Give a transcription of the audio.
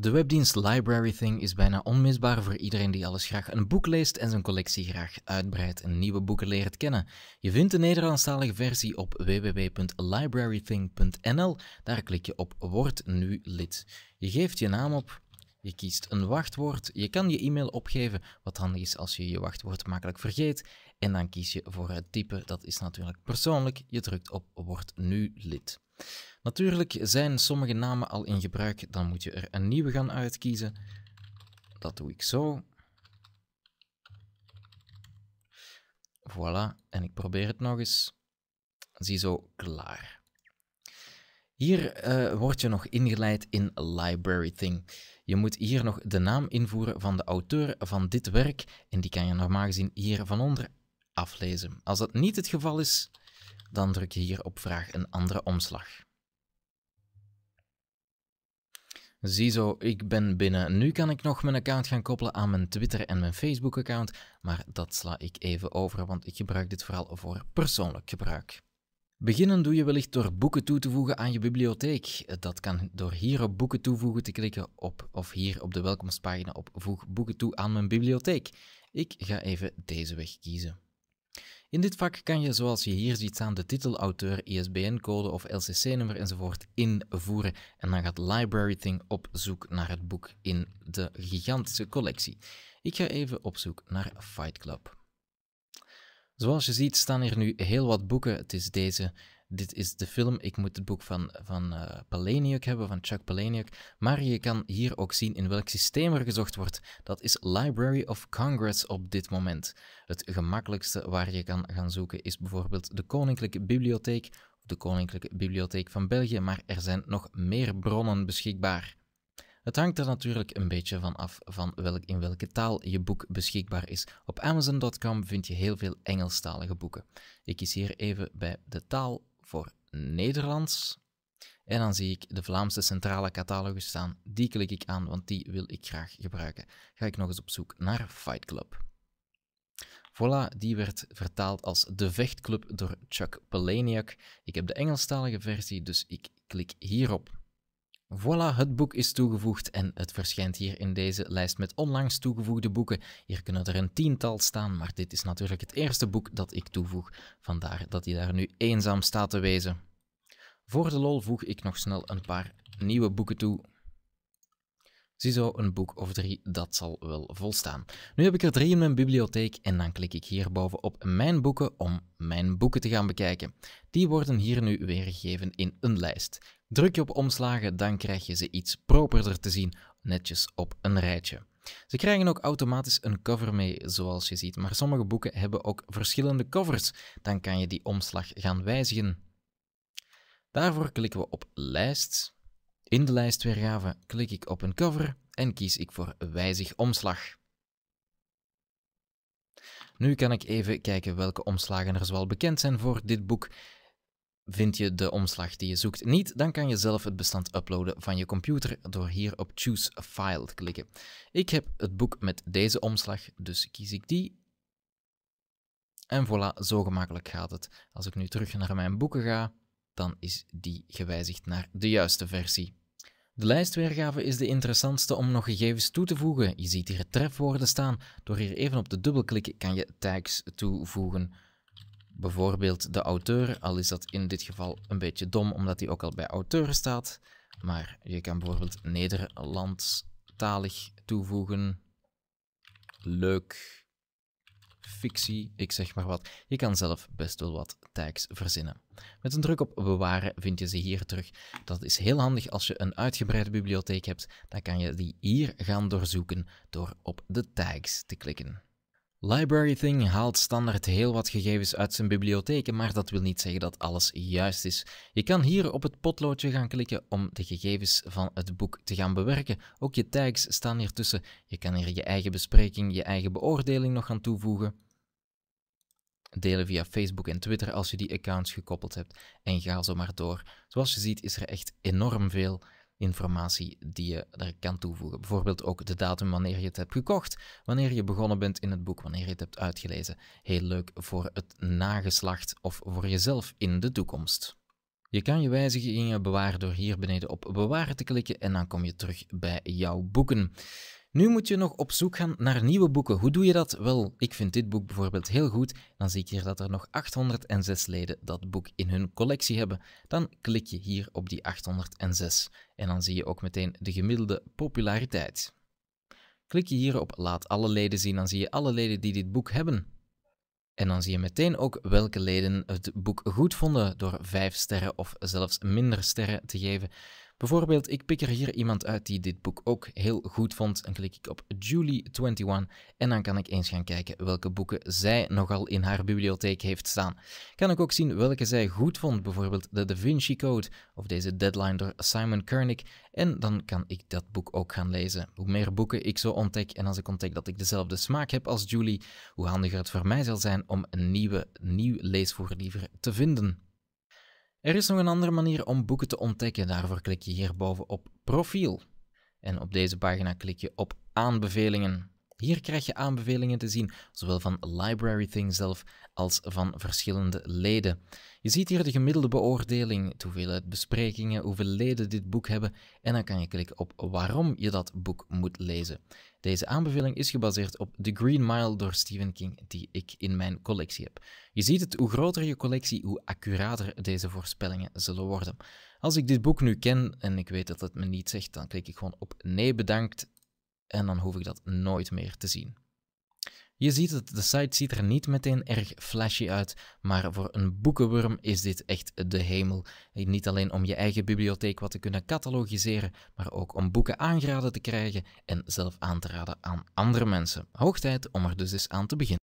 De webdienst LibraryThing is bijna onmisbaar voor iedereen die alles graag een boek leest en zijn collectie graag uitbreidt en nieuwe boeken leert kennen. Je vindt de Nederlandstalige versie op www.librarything.nl. Daar klik je op Word nu lid. Je geeft je naam op, je kiest een wachtwoord, je kan je e-mail opgeven, wat handig is als je je wachtwoord makkelijk vergeet. En dan kies je voor het type, dat is natuurlijk persoonlijk. Je drukt op Word nu lid. Natuurlijk zijn sommige namen al in gebruik, dan moet je er een nieuwe gaan uitkiezen. Dat doe ik zo. Voilà, en ik probeer het nog eens. Ziezo, klaar. Hier eh, word je nog ingeleid in Library Thing. Je moet hier nog de naam invoeren van de auteur van dit werk en die kan je normaal gezien hier van onder aflezen. Als dat niet het geval is, dan druk je hier op vraag een andere omslag. Ziezo, ik ben binnen. Nu kan ik nog mijn account gaan koppelen aan mijn Twitter en mijn Facebook-account, maar dat sla ik even over, want ik gebruik dit vooral voor persoonlijk gebruik. Beginnen doe je wellicht door boeken toe te voegen aan je bibliotheek. Dat kan door hier op boeken toevoegen te klikken op of hier op de welkomstpagina op voeg boeken toe aan mijn bibliotheek. Ik ga even deze weg kiezen. In dit vak kan je, zoals je hier ziet staan, de titel, auteur, ISBN-code e of LCC-nummer enzovoort invoeren. En dan gaat LibraryThing op zoek naar het boek in de gigantische collectie. Ik ga even op zoek naar Fight Club. Zoals je ziet staan er nu heel wat boeken. Het is deze, dit is de film. Ik moet het boek van, van uh, hebben, van Chuck Palahniuk. Maar je kan hier ook zien in welk systeem er gezocht wordt. Dat is Library of Congress op dit moment. Het gemakkelijkste waar je kan gaan zoeken is bijvoorbeeld de Koninklijke Bibliotheek of de Koninklijke Bibliotheek van België, maar er zijn nog meer bronnen beschikbaar. Het hangt er natuurlijk een beetje van af van welk, in welke taal je boek beschikbaar is. Op Amazon.com vind je heel veel Engelstalige boeken. Ik kies hier even bij de taal voor Nederlands. En dan zie ik de Vlaamse centrale catalogus staan. Die klik ik aan, want die wil ik graag gebruiken. Ga ik nog eens op zoek naar Fight Club. Voilà, die werd vertaald als De Vechtclub door Chuck Palahniuk. Ik heb de Engelstalige versie, dus ik klik hierop. Voilà, het boek is toegevoegd en het verschijnt hier in deze lijst met onlangs toegevoegde boeken. Hier kunnen er een tiental staan, maar dit is natuurlijk het eerste boek dat ik toevoeg, vandaar dat hij daar nu eenzaam staat te wezen. Voor de lol voeg ik nog snel een paar nieuwe boeken toe. Ziezo, een boek of drie, dat zal wel volstaan. Nu heb ik er drie in mijn bibliotheek en dan klik ik hierboven op Mijn boeken om mijn boeken te gaan bekijken. Die worden hier nu weergegeven in een lijst. Druk je op omslagen, dan krijg je ze iets properder te zien, netjes op een rijtje. Ze krijgen ook automatisch een cover mee, zoals je ziet, maar sommige boeken hebben ook verschillende covers. Dan kan je die omslag gaan wijzigen. Daarvoor klikken we op Lijst. In de lijstweergave klik ik op een cover en kies ik voor wijzig omslag. Nu kan ik even kijken welke omslagen er zoal bekend zijn voor dit boek. Vind je de omslag die je zoekt niet, dan kan je zelf het bestand uploaden van je computer door hier op Choose a File te klikken. Ik heb het boek met deze omslag, dus kies ik die. En voilà, zo gemakkelijk gaat het. Als ik nu terug naar mijn boeken ga, dan is die gewijzigd naar de juiste versie. De lijstweergave is de interessantste om nog gegevens toe te voegen. Je ziet hier trefwoorden staan. Door hier even op te dubbelklikken kan je tags toevoegen. Bijvoorbeeld de auteur, al is dat in dit geval een beetje dom omdat die ook al bij auteur staat. Maar je kan bijvoorbeeld Nederlandstalig toevoegen. Leuk fictie, ik zeg maar wat. Je kan zelf best wel wat tags verzinnen. Met een druk op bewaren vind je ze hier terug. Dat is heel handig als je een uitgebreide bibliotheek hebt. Dan kan je die hier gaan doorzoeken door op de tags te klikken. LibraryThing haalt standaard heel wat gegevens uit zijn bibliotheken, maar dat wil niet zeggen dat alles juist is. Je kan hier op het potloodje gaan klikken om de gegevens van het boek te gaan bewerken. Ook je tags staan hier tussen. Je kan hier je eigen bespreking, je eigen beoordeling nog gaan toevoegen. Delen via Facebook en Twitter als je die accounts gekoppeld hebt. En ga zo maar door. Zoals je ziet is er echt enorm veel informatie die je er kan toevoegen. Bijvoorbeeld ook de datum wanneer je het hebt gekocht, wanneer je begonnen bent in het boek, wanneer je het hebt uitgelezen. Heel leuk voor het nageslacht of voor jezelf in de toekomst. Je kan je wijzigingen bewaren door hier beneden op bewaren te klikken en dan kom je terug bij jouw boeken. Nu moet je nog op zoek gaan naar nieuwe boeken. Hoe doe je dat? Wel, ik vind dit boek bijvoorbeeld heel goed. Dan zie ik hier dat er nog 806 leden dat boek in hun collectie hebben. Dan klik je hier op die 806 en dan zie je ook meteen de gemiddelde populariteit. Klik je hier op Laat alle leden zien, dan zie je alle leden die dit boek hebben. En dan zie je meteen ook welke leden het boek goed vonden door 5 sterren of zelfs minder sterren te geven. Bijvoorbeeld, ik pik er hier iemand uit die dit boek ook heel goed vond. Dan klik ik op Julie21 en dan kan ik eens gaan kijken welke boeken zij nogal in haar bibliotheek heeft staan. Kan ik ook zien welke zij goed vond, bijvoorbeeld de Da Vinci Code of deze Deadline door Simon Koenig. En dan kan ik dat boek ook gaan lezen. Hoe meer boeken ik zo ontdek en als ik ontdek dat ik dezelfde smaak heb als Julie, hoe handiger het voor mij zal zijn om een nieuwe, nieuw leesvoerliever te vinden. Er is nog een andere manier om boeken te ontdekken. Daarvoor klik je hierboven op profiel. En op deze pagina klik je op aanbevelingen. Hier krijg je aanbevelingen te zien, zowel van LibraryThing zelf als van verschillende leden. Je ziet hier de gemiddelde beoordeling, de besprekingen, hoeveel leden dit boek hebben en dan kan je klikken op waarom je dat boek moet lezen. Deze aanbeveling is gebaseerd op The Green Mile door Stephen King, die ik in mijn collectie heb. Je ziet het, hoe groter je collectie, hoe accurater deze voorspellingen zullen worden. Als ik dit boek nu ken en ik weet dat het me niet zegt, dan klik ik gewoon op nee bedankt en dan hoef ik dat nooit meer te zien. Je ziet het, de site ziet er niet meteen erg flashy uit, maar voor een boekenworm is dit echt de hemel. Eh, niet alleen om je eigen bibliotheek wat te kunnen catalogiseren, maar ook om boeken aangeraden te krijgen en zelf aan te raden aan andere mensen. Hoog tijd om er dus eens aan te beginnen.